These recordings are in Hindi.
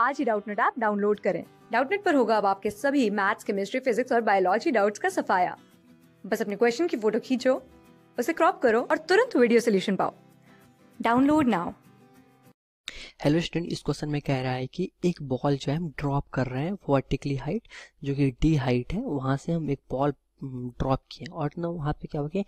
आज ही डाउटनेट ऐप डाउनलोड करें डाउटनेट पर होगा अब आपके सभी मैथ्स केमिस्ट्री फिजिक्स और बायोलॉजी डाउट्स का सफाया बस अपने क्वेश्चन की फोटो खींचो उसे क्रॉप करो और तुरंत वीडियो सोल्यूशन पाओ डाउनलोड नाउ हेलो स्टूडेंट इस क्वेश्चन में कह रहा है कि एक बॉल जो है हम ड्रॉप कर रहे हैं वर्टिकली हाइट जो कि डी हाइट है वहां से हम एक बॉल ड्रॉप हम्म, किया और ना वहाँ पे क्या हो गया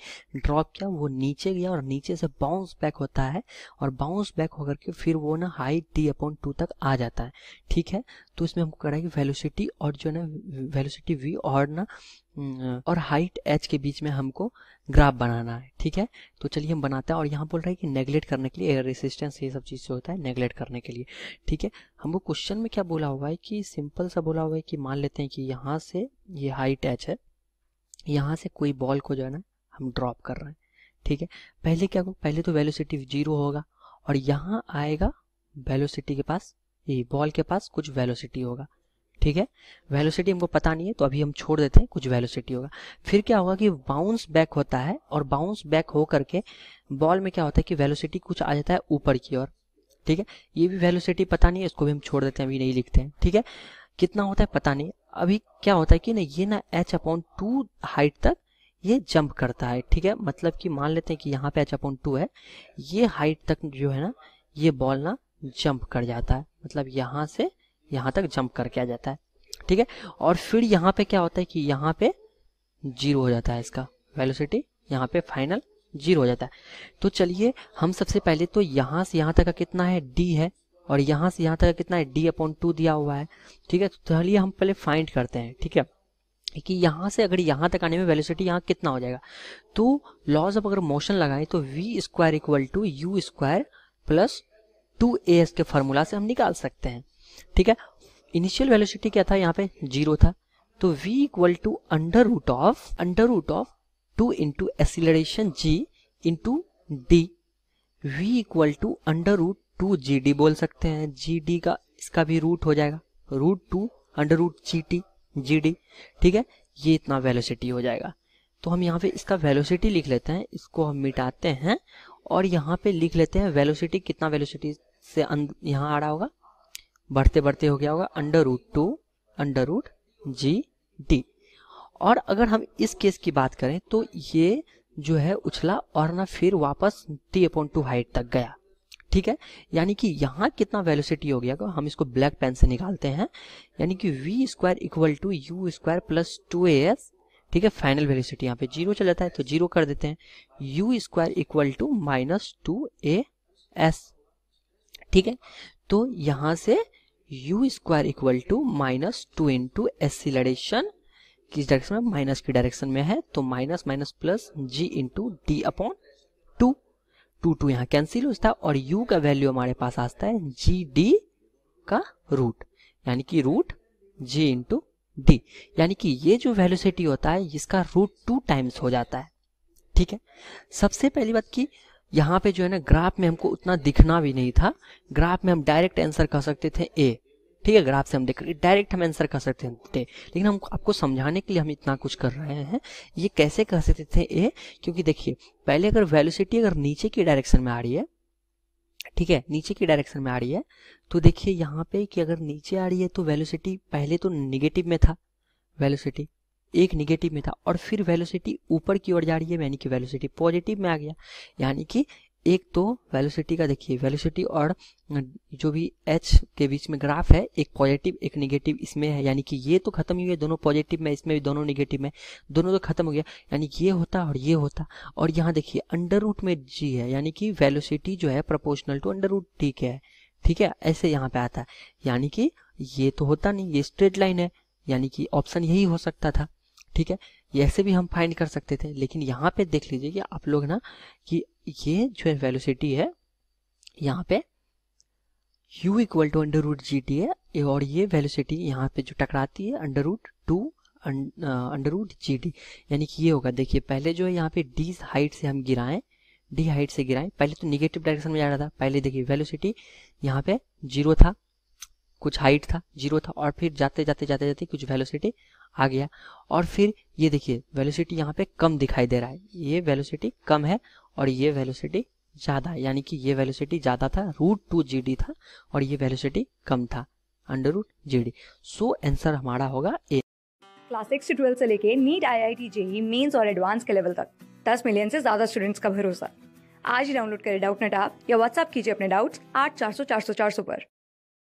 ड्रॉप किया वो नीचे गया और नीचे से बाउंस बैक होता है और बाउंस बैक होकर के फिर वो ना हाइट डी अपॉन टू तक आ जाता है ठीक है तो इसमें हमको करा कि वेलोसिटी और जो ना वेलोसिटी वी और ना हम्म, और हाइट एच के बीच में हमको ग्राफ बनाना है ठीक है तो चलिए हम बनाते हैं और यहाँ बोल रहा है कि नेगलेक्ट करने के लिए एयर रेसिस्टेंस ये सब चीज़ होता है नेगलेक्ट करने के लिए ठीक है हमको क्वेश्चन में क्या बोला हुआ है कि सिंपल सा बोला हुआ है कि मान लेते हैं कि यहाँ से ये हाइट एच है यहाँ से कोई बॉल को जो है ना हम ड्रॉप कर रहे हैं ठीक है पहले क्या होगा पहले तो वेलोसिटी जीरो होगा और यहाँ आएगा वेलोसिटी के पास ये बॉल के पास कुछ वेलोसिटी होगा ठीक है वेलोसिटी हमको पता नहीं है तो अभी हम छोड़ देते हैं कुछ वेलोसिटी होगा फिर क्या होगा कि बाउंस बैक होता है और बाउंस बैक हो करके बॉल में क्या होता है कि वेलोसिटी कुछ आ जाता है ऊपर की ओर ठीक है ये भी वेलोसिटी पता नहीं है इसको भी हम छोड़ देते हैं अभी नहीं लिखते हैं ठीक है कितना होता है पता नहीं अभी क्या होता है कि ना ये ना एच अपॉन टू हाइट तक ये जंप करता है ठीक है मतलब कि मान लेते हैं कि यहाँ पे एच अपॉन टू है ये हाइट तक जो है ना ये बॉल ना जंप कर जाता है मतलब यहाँ से यहाँ तक जंप करके आ जाता है ठीक है और फिर यहाँ पे क्या होता है कि यहाँ पे जीरो हो जाता है इसका वेलोसिटी यहाँ पे फाइनल जीरो हो जाता है तो चलिए हम सबसे पहले तो यहाँ से यहाँ तक का कितना है डी है और यहाँ से यहाँ तक कितना है डी अपॉन टू दिया हुआ है ठीक है तो चलिए हम पहले फाइंड करते हैं ठीक है कि यहाँ से अगर यहाँ तक आने में वेलोसिटी यहाँ कितना हो जाएगा तो लॉज ऑफ अगर मोशन लगाएं तो v square equal to u square plus two a s के फॉर्मूला से हम निकाल सकते हैं ठीक है इनिशियल वेलोसिटी क्या था यहाँ पे जीरो था तो v equal to under root of under root of two into acceleration g into d v equal to under root two g d बोल सकते हैं जी डी का इसका भी रूट हो जाएगा root two under root g t g d ठीक है ये इतना वेलोसिटी हो जाएगा तो हम यहाँ पे इसका वेलोसिटी लिख लेते हैं इसको हम मिटाते हैं और यहाँ पे लिख लेते हैं वेलोसिटी कितना वेलोसिटी से यहाँ आ रहा होगा बढ़ते बढ़ते हो गया होगा under root two under root g d और अगर हम इस केस की बात करें तो ये जो है उछला और ना फिर वापस टी अपॉन टू हाइट तक गया ठीक है यानी कि यहाँ कितना वेलोसिटी हो गया हम इसको ब्लैक पेन से निकालते हैं यानी कि v square equal to u square plus two a s ठीक है फाइनल वेलोसिटी यहाँ पे जीरो चल जाता है तो जीरो कर देते हैं u square equal to minus two a s ठीक है तो यहाँ से u square equal to minus two in two acceleration किस डायरेक्शन में माइनस की डायरेक्शन में है तो minus minus plus g into d upon two two two यहाँ कैंसिल होता है और u का वैल्यू हमारे पास आता है जी डी का रूट यानी कि रूट जी इंटू डी यानी कि ये जो वेलोसिटी होता है इसका रूट टू टाइम्स हो जाता है ठीक है सबसे पहली बात कि यहाँ पे जो है ना ग्राफ में हमको उतना दिखना भी नहीं था ग्राफ में हम डायरेक्ट आंसर कह सकते थे ए ठीक है ग्राफ से हम देख रहे डायरेक्ट हम आंसर कर सकते थे लेकिन हम आपको समझाने के लिए हम इतना कुछ कर रहे हैं ये कैसे कह सकते थे ए क्योंकि देखिए पहले अगर वेलोसिटी अगर नीचे की डायरेक्शन में आ रही है ठीक है नीचे की डायरेक्शन में आ रही है तो देखिए यहाँ पे कि अगर नीचे आ रही है तो वेलोसिटी पहले तो निगेटिव में था वेलोसिटी एक निगेटिव में था और फिर वेलोसिटी ऊपर की ओर जा रही है यानी कि वेलोसिटी पॉजिटिव में आ गया यानी कि एक तो वेलोसिटी का देखिए वेलोसिटी और जो भी एच के बीच में ग्राफ है एक पॉजिटिव एक निगेटिव इसमें है यानी कि ये तो खत्म ही हुआ दोनों पॉजिटिव में इसमें भी दोनों नेगेटिव में दोनों तो खत्म हो गया यानी ये होता और ये होता और यहाँ देखिए अंडर रूट में जी है यानी कि वेलोसिटी जो है proportional to under root t के है ठीक है ऐसे यहाँ पे आता है यानी कि ये तो होता नहीं ये स्ट्रेट लाइन है यानी कि ऑप्शन यही हो सकता था ठीक है ऐसे भी हम फाइंड कर सकते थे लेकिन यहाँ पे देख लीजिए कि आप लोग ना कि ये जो है वेलोसिटी है यहाँ पे u equal to under root g t है और ये वेलोसिटी यहाँ पे जो टकराती है under root two under root g d यानी कि ये होगा देखिए पहले जो है यहाँ पे डी हाइट से हम गिराएं डी हाइट से गिराएं पहले तो निगेटिव डायरेक्शन में जा रहा था पहले देखिए वेलोसिटी यहाँ पे जीरो था कुछ हाइट था जीरो था और फिर जाते जाते जाते जाते कुछ वेलोसिटी आ गया और फिर ये देखिए वेलोसिटी यहाँ पे कम दिखाई दे रहा है ये वेलोसिटी कम है और ये वेलोसिटी ज़्यादा यानी कि ये वेलोसिटी ज़्यादा था रूट टू जी था और ये वेलोसिटी कम था under root g so answer हमारा होगा ए क्लास सिक्स से ट्वेल्थ से लेके NEET I I T JEE mains और एडवांस के लेवल तक दस मिलियन से ज्यादा स्टूडेंट्स का भरोसा आज ही डाउनलोड करें डाउट नेट आप या व्हाट्सअप कीजिए अपने डाउट्स आठ चार सौ चार सौ चार सौ पर